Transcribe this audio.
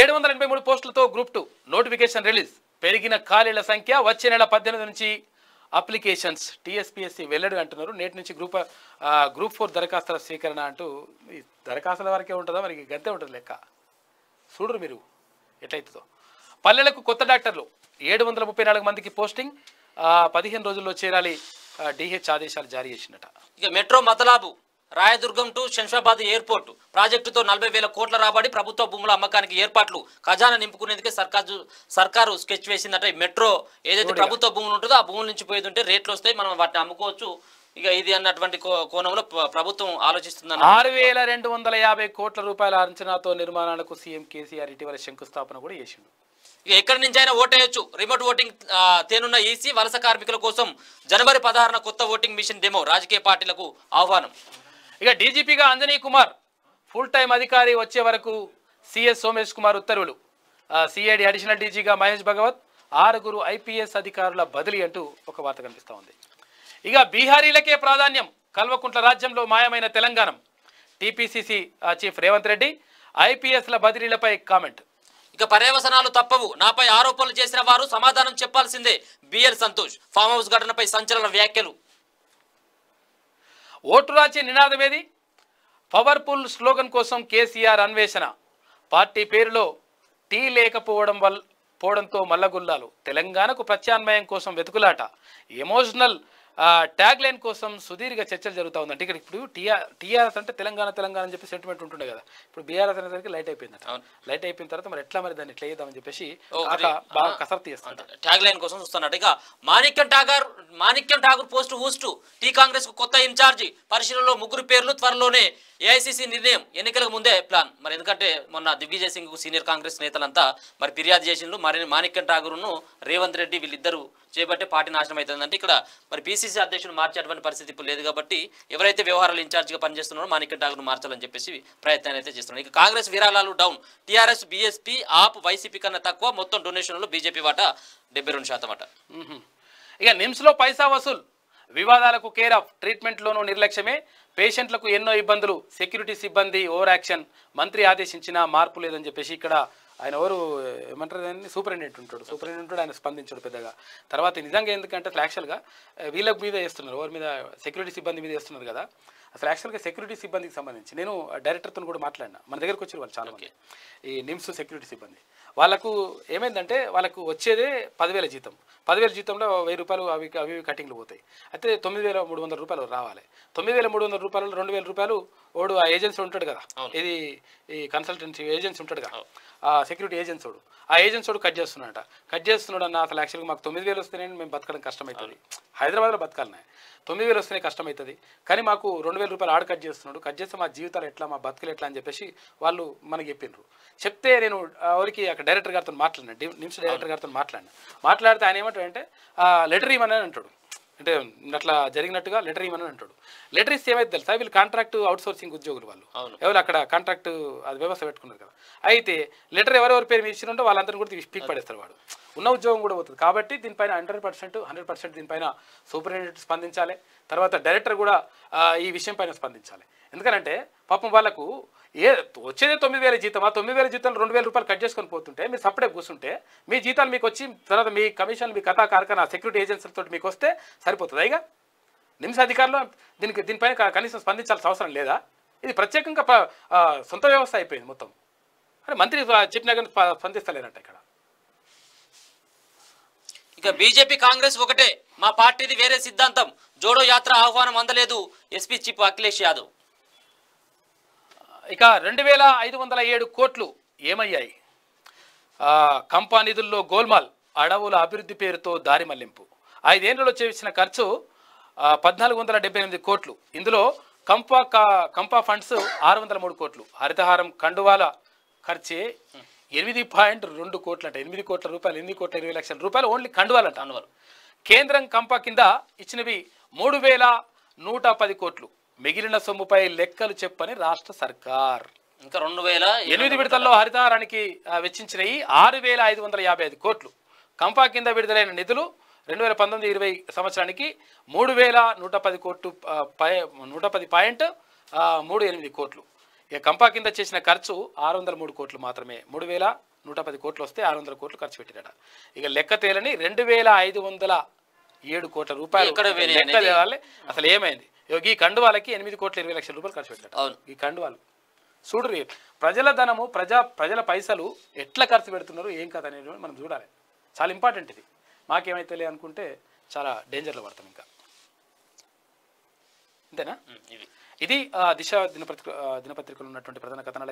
ఏడు వందల ఎనభై మూడు పోస్టులతో గ్రూప్ టూ నోటిఫికేషన్ రిలీజ్ పెరిగిన ఖాళీల సంఖ్య వచ్చే నెల పద్దెనిమిది నుంచి అప్లికేషన్స్ టీఎస్పీఎస్సీ వెళ్ళడు అంటున్నారు నేటి నుంచి గ్రూప్ గ్రూప్ ఫోర్ దరఖాస్తుల స్వీకరణ అంటూ దరఖాస్తుల వరకే ఉంటుందా మరి గంతే ఉంటుంది లెక్క చూడరు మీరు ఎట్లయితుందో పల్లెలకు కొత్త డాక్టర్లు ఏడు వందల ముప్పై నాలుగు మందికి పోస్టింగ్ పదిహేను రోజుల్లో చేరాలి డిహెచ్ ఆదేశాలు జారీ చేసిందట ఇక మెట్రో మతలాబు రాయదుర్గం టు శంషాబాద్ ఎయిర్పోర్టు ప్రాజెక్టుతో నలభై వేల కోట్ల రాబడి ప్రభుత్వ భూముల అమ్మకానికి ఏర్పాట్లు ఖజానా నింపుకునేందుకే సర్కారు సర్కారు స్కెచ్ వేసిందంటే ఈ మెట్రో ఏదైతే ప్రభుత్వ భూములు ఉంటుందో ఆ భూముల నుంచి పోయేది ఉంటే రేట్లు వస్తాయి మనం వాటిని అమ్ముకోవచ్చు ఇక ఇది అన్నటువంటి కోణంలో ప్రభుత్వం ఆలోచిస్తుంది ఆరు వేల రెండు వందల యాభై కోట్ల రూపాయల అంచనాతో నిర్మాణాలకు సీఎం కేసీఆర్ ఇటీవల శంకుస్థాపన కూడా చేసిండు ఇక ఎక్కడి నుంచి అయినా ఓటేయచ్చు రిమోట్ ఓటింగ్ తేనున్న ఈసీ వలస కార్మికుల కోసం జనవరి పదహారున కొత్త ఓటింగ్ మిషన్ డెమో రాజకీయ పార్టీలకు ఆహ్వానం ఇక డీజీపీగా అంజనీ కుమార్ ఫుల్ టైం అధికారి వచ్చే వరకు సిఎస్ సోమేష్ కుమార్ ఉత్తర్వులు సిఐడి అడిషనల్ డీజీగా మహేష్ భగవత్ ఆరుగురు ఐపీఎస్ అధికారుల బదిలీ అంటూ ఒక వార్త కనిపిస్తూ ఉంది ఇక బీహారీలకే ప్రాధాన్యం కల్వకుంట్ల రాజ్యంలో మాయమైన తెలంగాణం టీపీసీసీ చీఫ్ రేవంత్ రెడ్డి ఐపీఎస్ల బదిలీలపై కామెంట్ ఇక పర్యవసనాలు తప్పవు నాపై ఆరోపణలు చేసిన వారు సమాధానం చెప్పాల్సిందే బిఎల్ సంతోష్ ఫామ్ హౌస్ ఘటనపై సంచలన వ్యాఖ్యలు ఓటు రాచే నినాదం ఏది పవర్ఫుల్ స్లోగన్ కోసం కేసీఆర్ అన్వేషణ పార్టీ పేరులో టీ లేకపోవడం వల్ల పోవడంతో మల్లగుల్లాలు తెలంగాణకు ప్రత్యామ్నాయం కోసం వెతుకులాట ఎమోషనల్ ట్యాగ్ లైన్ కోసం సుదీర్ఘ చర్చలు జరుగుతూ ఉందంటే ఇక్కడ ఇప్పుడు టీఆర్ టీఆర్ఎస్ అంటే తెలంగాణ తెలంగాణ అని చెప్పి సెంటిమెంట్ ఉంటుండే కదా ఇప్పుడు బీఆర్ఎస్ అనేసరికి లైట్ అయిపోయింది లైట్ అయిపోయిన తర్వాత మరి ఎట్లా మరి దాన్ని ఎట్లా చేద్దామని చెప్పేసి బాగా కసరత్తు చేస్తాను ట్యాగ్ లైన్ కోసం చూస్తున్నాడు ఇక మాణిక్యం ఠాగర్ మాణిక్యం ఠాగూర్ పోస్ట్ హూస్ట్ టీ కాంగ్రెస్ కు కొత్త ఇన్ఛార్జి పరిశీలనలో ముగ్గురు పేర్లు త్వరలోనే ఏఐసిసి నిర్ణయం ఎన్నికలకు ముందే ప్లాన్ మరి ఎందుకంటే మొన్న దిగ్విజయ్ సింగ్ సీనియర్ కాంగ్రెస్ నేతలంతా మరి ఫిర్యాదు చేసిండ్రు మరి మాణిక్యం ఠాగూర్ను రేవంత్ రెడ్డి వీళ్ళిద్దరూ చేపట్టే పార్టీ నాశనం అవుతుందంటే ఇక్కడ మరి పిసిసి అధ్యక్షుడు మార్చేటువంటి పరిస్థితి ఇప్పుడు లేదు కాబట్టి ఎవరైతే వ్యవహారాలు ఇన్ఛార్జ్గా పనిచేస్తున్నారో మాణిక్యం ఠాగూర్ను మార్చాలని చెప్పేసి ప్రయత్నాలు అయితే చేస్తున్నారు ఇక కాంగ్రెస్ విరాళాలు down TRS BSP AAP YCP కన్నా తక్కువ మొత్తం డొనేషన్లు బీజేపీ వాట డెబ్బై రెండు శాతం అట ఇక నిమ్స్లో పైసా వసూలు వివాదాలకు కేర్ ఆఫ్ ట్రీట్మెంట్లోనూ నిర్లక్ష్యమే పేషెంట్లకు ఎన్నో ఇబ్బందులు సెక్యూరిటీ సిబ్బంది ఓవర్ యాక్షన్ మంత్రి ఆదేశించిన మార్పు లేదని చెప్పేసి ఇక్కడ ఆయన ఎవరు ఏమంటారు దాన్ని సూపరింటెండెంట్ ఉంటాడు సూపరింటెండెంట్ ఆయన స్పందించాడు పెద్దగా తర్వాత నిజంగా ఎందుకంటే అసలు యాక్చువల్గా వీళ్ళకి మీద వేస్తున్నారు ఎవరి మీద సెక్యూరిటీ సిబ్బంది మీద వేస్తున్నారు కదా అసలు యాక్చువల్గా సెక్యూరిటీ సిబ్బందికి సంబంధించి నేను డైరెక్టర్తో కూడా మాట్లాడినా మన దగ్గరకు వచ్చారు వాళ్ళు చాలా ఈ నిమ్స్ సెక్యూరిటీ సిబ్బంది వాళ్ళకు ఏమైందంటే వాళ్ళకు వచ్చేదే పదివేల జీతం పదివేల జీతంలో వెయ్యి రూపాయలు అవి అవి కటింగ్లు పోతాయి అయితే తొమ్మిది వేల మూడు వందల రూపాయలు రావాలి తొమ్మిది వేల మూడు వందల రూపాయలు రెండు వేల రూపాయలు వాడు ఆ ఏజెన్సీ ఉంటాడు కదా ఇది ఈ కన్సల్టెన్సీ ఏజెన్సీ ఉంటాడు కదా ఆ సెక్యూరిటీ ఏజెన్సీ వాడు ఆ ఏజెన్సీ వాడు కట్ చేస్తున్నాడట కట్ చేస్తున్నాడు అన్న అసలు యాక్చువల్గా మాకు తొమ్మిది వేలు వస్తేనే మేము బతకడం కష్టమవుతుంది హైదరాబాద్లో బతకాలనే తొమ్మిది వేలు వస్తేనే కష్టమవుతుంది కానీ మాకు రెండు వేల రూపాయలు ఆడ కట్ చేస్తున్నాడు కట్ చేస్తే మా జీవితాలు ఎట్లా మా బతుకులు ఎట్లా అని చెప్పేసి వాళ్ళు మనకి చెప్పిండ్రు చెప్తే నేను ఎవరికి అక్కడ అక్కడ డైరెక్టర్ గారితో మాట్లాడండి నిమ్స్ డైరెక్టర్ గారితో మాట్లాడండి మాట్లాడితే ఆయన అంటే లెటర్ ఇవ్వమని అంటాడు అంటే అట్లా జరిగినట్టుగా లెటర్ ఇవ్వమని అంటాడు లెటర్ ఇస్తే ఏమైతే తెలుసా వీళ్ళు కాంట్రాక్ట్ అవుట్సోర్సింగ్ ఉద్యోగులు వాళ్ళు ఎవరు అక్కడ కాంట్రాక్ట్ అది వ్యవస్థ పెట్టుకున్నారు కదా అయితే లెటర్ ఎవరెవరి పేరు మీరు ఇచ్చినట్టు వాళ్ళందరూ కూడా పిక్ పడేస్తారు వాడు ఉన్న ఉద్యోగం కూడా పోతుంది కాబట్టి దీనిపైన హండ్రెడ్ పర్సెంట్ హండ్రెడ్ పర్సెంట్ దీనిపైన సూపరింటెండెంట్ స్పందించాలి తర్వాత డైరెక్టర్ కూడా ఈ విషయం పైన స్పందించాలి ఎందుకనంటే పాపం వాళ్ళకు ఏ వచ్చేది తొమ్మిది వేల జీతం ఆ తొమ్మిది వేల జీతాలు రెండు వేల రూపాయలు కట్ చేసుకొని పోతుంటే మీరు సపరేట్ కూర్చుంటే మీ జీతాలు మీకు వచ్చి తర్వాత మీ కమిషన్ మీ కథా కార్ఖానా సెక్యూరిటీ ఏజెన్సీలతో మీకు వస్తే సరిపోతుంది అయిగా నిమ్స్ అధికారులు దీనికి దీనిపైన కనీసం స్పందించాల్సిన అవసరం లేదా ఇది ప్రత్యేకంగా సొంత వ్యవస్థ అయిపోయింది మొత్తం అంటే మంత్రి చెప్పినా కానీ స్పందిస్తలేనంట ఇక్కడ ఇక బీజేపీ కాంగ్రెస్ ఒకటే మా పార్టీది వేరే సిద్ధాంతం జోడో యాత్ర ఆహ్వానం అందలేదు ఎస్పీ చిప్ అఖిలేష్ యాదవ్ ఇక రెండు వేల ఐదు వందల ఏడు కోట్లు ఏమయ్యాయి కంపా నిధుల్లో గోల్మాల్ అడవుల అభివృద్ధి పేరుతో దారి మళ్లింపు ఐదేళ్లలో చేసిన ఖర్చు పద్నాలుగు వందల డెబ్బై ఎనిమిది కోట్లు ఇందులో కంపా కంపా ఫండ్స్ ఆరు వందల మూడు కోట్లు హరితహారం కండువాల ఖర్చే ఎనిమిది పాయింట్ రెండు అంటే ఎనిమిది కోట్ల రూపాయలు ఎనిమిది కోట్ల ఇరవై లక్షల రూపాయలు ఓన్లీ కండువాలంట అన్నవారు కేంద్రం కంప కింద ఇచ్చినవి మూడు వేల నూట పది కోట్లు మిగిలిన సొమ్ముపై లెక్కలు చెప్పని రాష్ట్ర సర్కార్ ఇంకా రెండు వేల ఎనిమిది విడతల్లో హరితహారానికి వెచ్చించినవి ఆరు వేల ఐదు వందల యాభై ఐదు కోట్లు కంపా కింద విడుదలైన నిధులు రెండు వేల పంతొమ్మిది ఇరవై సంవత్సరానికి మూడు వేల నూట పది కోట్లు నూట పది పాయింట్ మూడు ఎనిమిది కోట్లు ఇక కంపా కింద చేసిన ఖర్చు ఆరు వందల మూడు కోట్లు మాత్రమే మూడు వేల నూట పది కోట్లు వస్తే ఆరు వందల కోట్లు ఖర్చు పెట్టినట ఇక లెక్క తేలని రెండు వేల ఐదు వందల ఏడు కోట్ల రూపాయలు అసలు ఏమైంది ఈ కండువాలకి ఎనిమిది కోట్ల ఇరవై లక్షల రూపాయలు ఖర్చు పెట్టారు అవును ఈ కండువాలు చూడు ప్రజల ధనము ప్రజా ప్రజల పైసలు ఎట్లా ఖర్చు పెడుతున్నారు ఏం కథ అనేది మనం చూడాలి చాలా ఇంపార్టెంట్ ఇది మాకేమైతే లే అనుకుంటే చాలా డేంజర్లో పడతాం ఇంకా అంతేనా ఇది దిశ దినపత్రిక దినపత్రికలు ఉన్నటువంటి ప్రధాన కథనాలు